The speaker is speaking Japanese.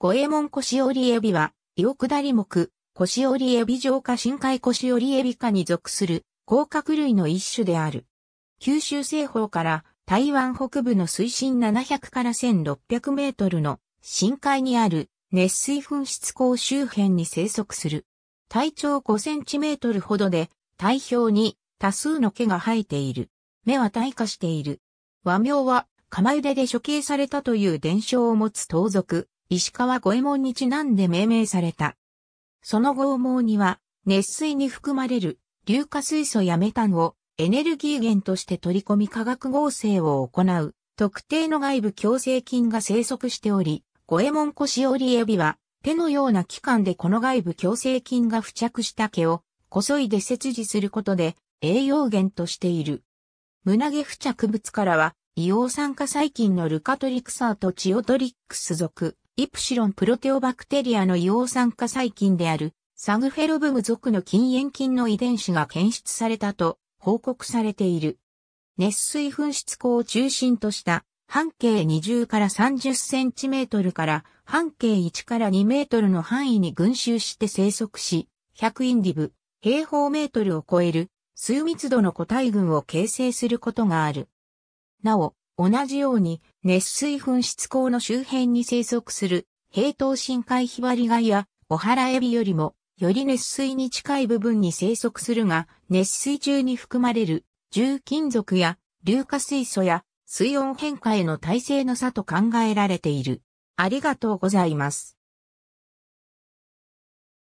五右衛門腰折エビは、伊下り目、腰折エビ上下深海腰折エビ科に属する、甲殻類の一種である。九州西方から台湾北部の水深700から1600メートルの深海にある熱水噴出口周辺に生息する。体長5センチメートルほどで、体表に多数の毛が生えている。目は退化している。和名は、釜茹でで処刑されたという伝承を持つ盗賊、石川五右衛門にちなんで命名された。その剛毛には、熱水に含まれる硫化水素やメタンをエネルギー源として取り込み化学合成を行う特定の外部共生菌が生息しており、五右衛門腰織りエビは手のような器官でこの外部共生菌が付着した毛をこそいで切除することで栄養源としている。胸毛付着物からは硫黄酸化細菌のルカトリクサーとチオトリックス属、イプシロンプロテオバクテリアの硫黄酸化細菌であるサグフェロブム属の禁煙菌の遺伝子が検出されたと報告されている。熱水噴出口を中心とした半径20から30センチメートルから半径1から2メートルの範囲に群集して生息し、100インディブ、平方メートルを超える、数密度の個体群を形成することがある。なお、同じように熱水噴出口の周辺に生息する平等深海ヒバリガイやオハラエビよりもより熱水に近い部分に生息するが熱水中に含まれる重金属や硫化水素や水温変化への耐性の差と考えられている。ありがとうございます。